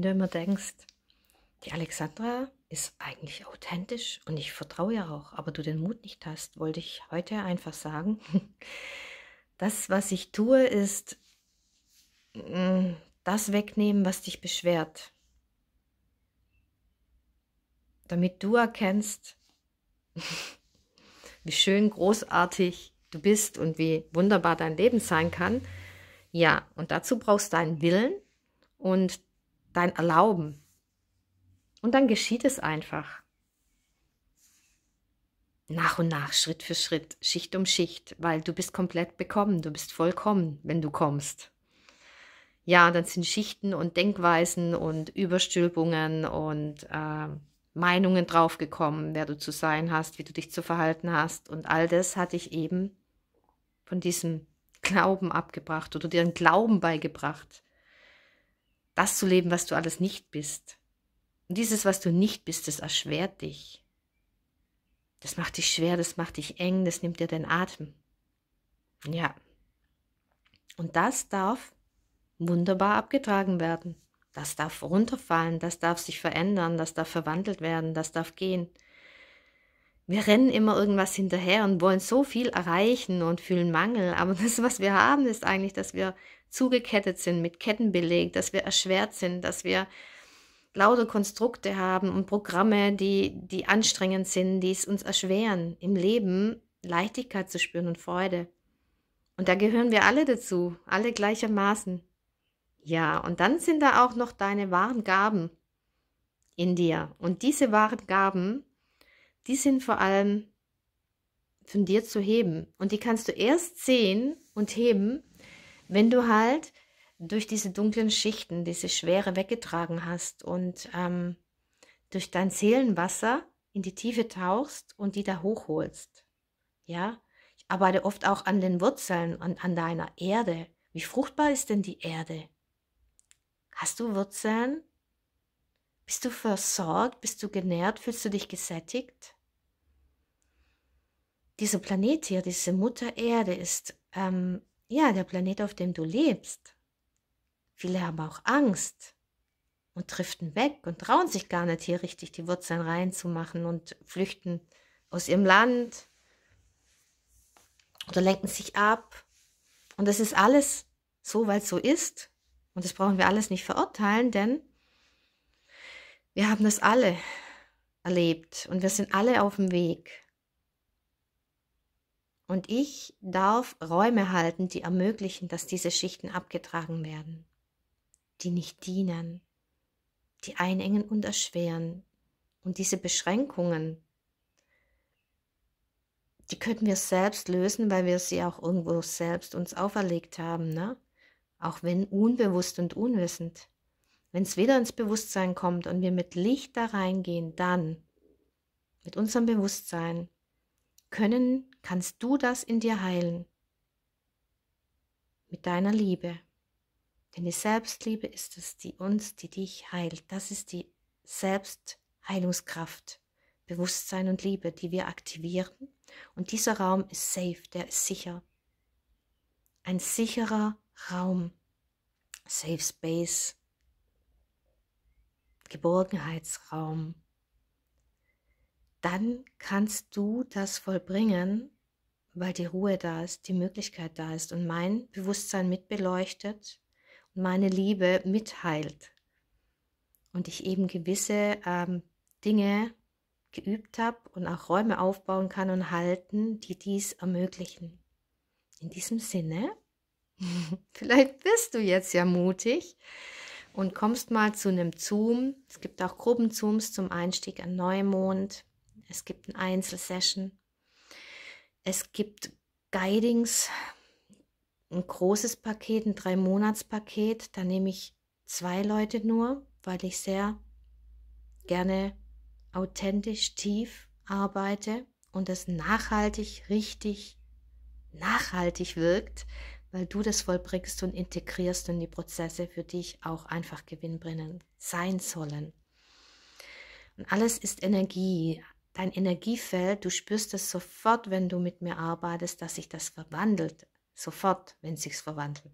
Wenn du immer denkst, die Alexandra ist eigentlich authentisch und ich vertraue ja auch, aber du den Mut nicht hast, wollte ich heute einfach sagen. Das, was ich tue, ist mm, das wegnehmen, was dich beschwert. Damit du erkennst, wie schön großartig du bist und wie wunderbar dein Leben sein kann. Ja, und dazu brauchst du einen Willen und dein Erlauben. Und dann geschieht es einfach. Nach und nach, Schritt für Schritt, Schicht um Schicht, weil du bist komplett bekommen, du bist vollkommen, wenn du kommst. Ja, dann sind Schichten und Denkweisen und Überstülpungen und äh, Meinungen draufgekommen, wer du zu sein hast, wie du dich zu verhalten hast. Und all das hatte ich eben von diesem Glauben abgebracht oder dir einen Glauben beigebracht das zu leben, was du alles nicht bist. Und dieses, was du nicht bist, das erschwert dich. Das macht dich schwer, das macht dich eng, das nimmt dir den Atem. Ja. Und das darf wunderbar abgetragen werden. Das darf runterfallen, das darf sich verändern, das darf verwandelt werden, das darf gehen wir rennen immer irgendwas hinterher und wollen so viel erreichen und fühlen Mangel. Aber das, was wir haben, ist eigentlich, dass wir zugekettet sind, mit Ketten belegt, dass wir erschwert sind, dass wir lauter Konstrukte haben und Programme, die, die anstrengend sind, die es uns erschweren, im Leben Leichtigkeit zu spüren und Freude. Und da gehören wir alle dazu, alle gleichermaßen. Ja, und dann sind da auch noch deine wahren Gaben in dir. Und diese wahren Gaben, die sind vor allem von dir zu heben. Und die kannst du erst sehen und heben, wenn du halt durch diese dunklen Schichten, diese Schwere weggetragen hast und ähm, durch dein Seelenwasser in die Tiefe tauchst und die da hochholst. Ja, ich arbeite oft auch an den Wurzeln, und an deiner Erde. Wie fruchtbar ist denn die Erde? Hast du Wurzeln? Bist du versorgt? Bist du genährt? Fühlst du dich gesättigt? Dieser Planet hier, diese Mutter Erde ist ähm, ja der Planet, auf dem du lebst. Viele haben auch Angst und driften weg und trauen sich gar nicht, hier richtig die Wurzeln reinzumachen und flüchten aus ihrem Land oder lenken sich ab. Und das ist alles so, weil es so ist. Und das brauchen wir alles nicht verurteilen, denn wir haben das alle erlebt und wir sind alle auf dem Weg. Und ich darf Räume halten, die ermöglichen, dass diese Schichten abgetragen werden, die nicht dienen, die einengen und erschweren. Und diese Beschränkungen, die könnten wir selbst lösen, weil wir sie auch irgendwo selbst uns auferlegt haben, ne? auch wenn unbewusst und unwissend. Wenn es wieder ins Bewusstsein kommt und wir mit Licht da reingehen, dann mit unserem Bewusstsein können, kannst du das in dir heilen. Mit deiner Liebe. Denn die Selbstliebe ist es, die uns, die dich heilt. Das ist die Selbstheilungskraft, Bewusstsein und Liebe, die wir aktivieren. Und dieser Raum ist safe, der ist sicher. Ein sicherer Raum. Safe Space. Geborgenheitsraum, dann kannst du das vollbringen, weil die Ruhe da ist, die Möglichkeit da ist und mein Bewusstsein mitbeleuchtet und meine Liebe mitheilt. Und ich eben gewisse ähm, Dinge geübt habe und auch Räume aufbauen kann und halten, die dies ermöglichen. In diesem Sinne, vielleicht bist du jetzt ja mutig, und kommst mal zu einem Zoom. Es gibt auch Gruppenzooms zum Einstieg an Neumond. Es gibt eine Einzelsession. Es gibt Guidings, ein großes Paket, ein Drei-Monats-Paket. Da nehme ich zwei Leute nur, weil ich sehr gerne authentisch, tief arbeite und es nachhaltig, richtig nachhaltig wirkt weil du das vollbringst und integrierst und die Prozesse für dich auch einfach gewinnbringend sein sollen. Und alles ist Energie. Dein Energiefeld, du spürst es sofort, wenn du mit mir arbeitest, dass sich das verwandelt. Sofort, wenn es sich verwandelt.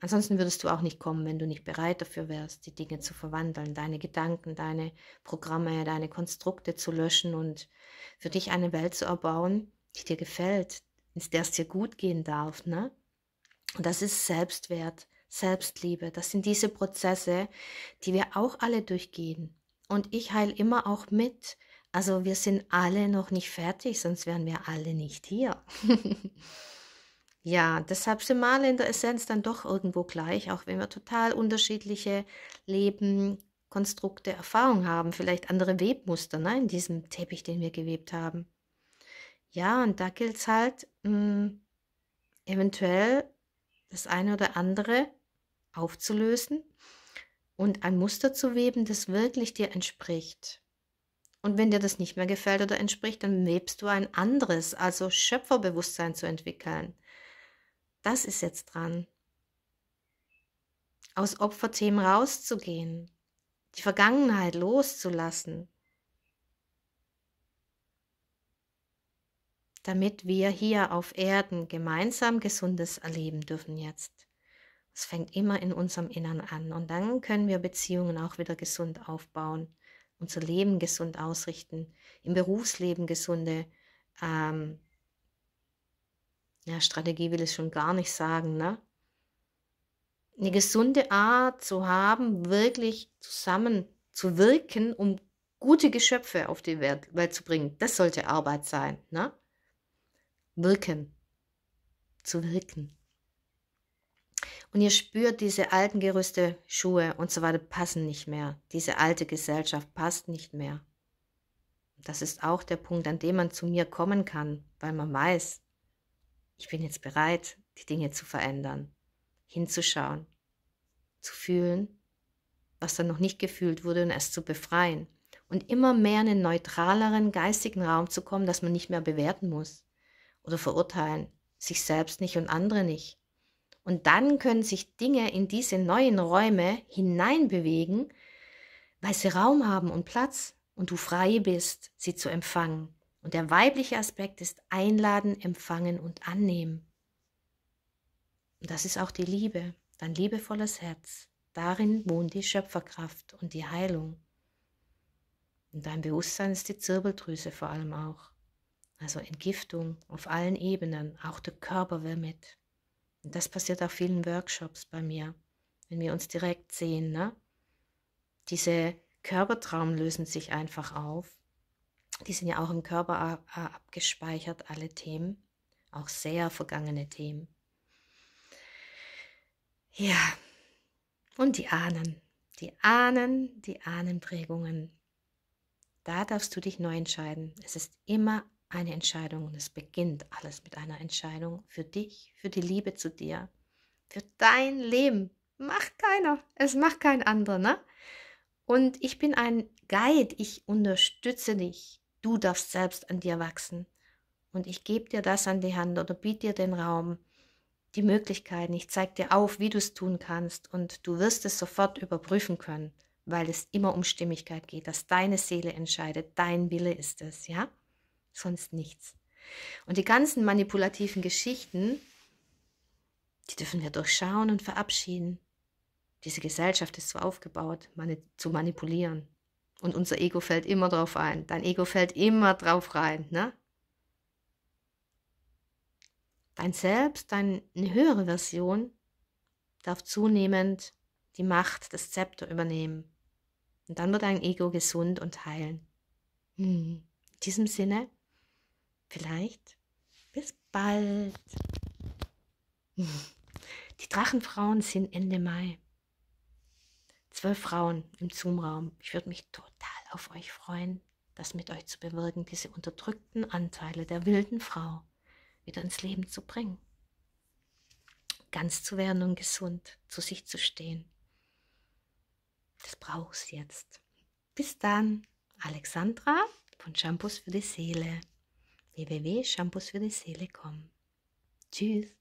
Ansonsten würdest du auch nicht kommen, wenn du nicht bereit dafür wärst, die Dinge zu verwandeln, deine Gedanken, deine Programme, deine Konstrukte zu löschen und für dich eine Welt zu erbauen, die dir gefällt, der es dir gut gehen darf. Ne? Und das ist Selbstwert, Selbstliebe. Das sind diese Prozesse, die wir auch alle durchgehen. Und ich heile immer auch mit. Also wir sind alle noch nicht fertig, sonst wären wir alle nicht hier. ja, deshalb sind wir alle in der Essenz dann doch irgendwo gleich, auch wenn wir total unterschiedliche Leben, Konstrukte, Erfahrungen haben, vielleicht andere Webmuster ne, in diesem Teppich, den wir gewebt haben. Ja, und da gilt es halt, mh, mm, eventuell das eine oder andere aufzulösen und ein Muster zu weben, das wirklich dir entspricht. Und wenn dir das nicht mehr gefällt oder entspricht, dann webst du ein anderes, also Schöpferbewusstsein zu entwickeln. Das ist jetzt dran. Aus Opferthemen rauszugehen, die Vergangenheit loszulassen, damit wir hier auf Erden gemeinsam Gesundes erleben dürfen jetzt. Es fängt immer in unserem Innern an und dann können wir Beziehungen auch wieder gesund aufbauen, unser Leben gesund ausrichten, im Berufsleben gesunde ähm, ja, Strategie will ich schon gar nicht sagen, ne? Eine gesunde Art zu haben, wirklich zusammen zu wirken, um gute Geschöpfe auf die Welt zu bringen. Das sollte Arbeit sein, ne? wirken, zu wirken. Und ihr spürt, diese alten Gerüste, Schuhe und so weiter passen nicht mehr. Diese alte Gesellschaft passt nicht mehr. Das ist auch der Punkt, an dem man zu mir kommen kann, weil man weiß, ich bin jetzt bereit, die Dinge zu verändern, hinzuschauen, zu fühlen, was dann noch nicht gefühlt wurde und es zu befreien und immer mehr in einen neutraleren geistigen Raum zu kommen, dass man nicht mehr bewerten muss oder verurteilen, sich selbst nicht und andere nicht. Und dann können sich Dinge in diese neuen Räume hineinbewegen, weil sie Raum haben und Platz und du frei bist, sie zu empfangen. Und der weibliche Aspekt ist einladen, empfangen und annehmen. Und das ist auch die Liebe, dein liebevolles Herz. Darin wohnt die Schöpferkraft und die Heilung. Und dein Bewusstsein ist die Zirbeldrüse vor allem auch. Also Entgiftung auf allen Ebenen, auch der Körper will mit. Und das passiert auch vielen Workshops bei mir, wenn wir uns direkt sehen. Ne? Diese Körpertraum lösen sich einfach auf. Die sind ja auch im Körper abgespeichert, alle Themen, auch sehr vergangene Themen. Ja, und die Ahnen, die Ahnen, die Ahnenprägungen. Da darfst du dich neu entscheiden. Es ist immer eine Entscheidung und es beginnt alles mit einer Entscheidung für dich, für die Liebe zu dir, für dein Leben. Macht keiner, es macht kein anderer, ne? Und ich bin ein Guide, ich unterstütze dich. Du darfst selbst an dir wachsen. Und ich gebe dir das an die Hand oder biete dir den Raum, die Möglichkeiten. Ich zeige dir auf, wie du es tun kannst und du wirst es sofort überprüfen können, weil es immer um Stimmigkeit geht, dass deine Seele entscheidet, dein Wille ist es, ja? sonst nichts. Und die ganzen manipulativen Geschichten, die dürfen wir durchschauen und verabschieden. Diese Gesellschaft ist so aufgebaut, mani zu manipulieren. Und unser Ego fällt immer drauf ein. Dein Ego fällt immer drauf rein, ne? Dein Selbst, deine höhere Version, darf zunehmend die Macht, das Zepter übernehmen. Und dann wird dein Ego gesund und heilen. Hm, in diesem Sinne, vielleicht bis bald. Die Drachenfrauen sind Ende Mai. Zwölf Frauen im Zoom-Raum. Ich würde mich total auf euch freuen, das mit euch zu bewirken, diese unterdrückten Anteile der wilden Frau wieder ins Leben zu bringen. Ganz zu werden und gesund, zu sich zu stehen. Das brauchst jetzt. Bis dann, Alexandra von Shampoos für die Seele www.shampoosfürdeseele.com. Tschüss!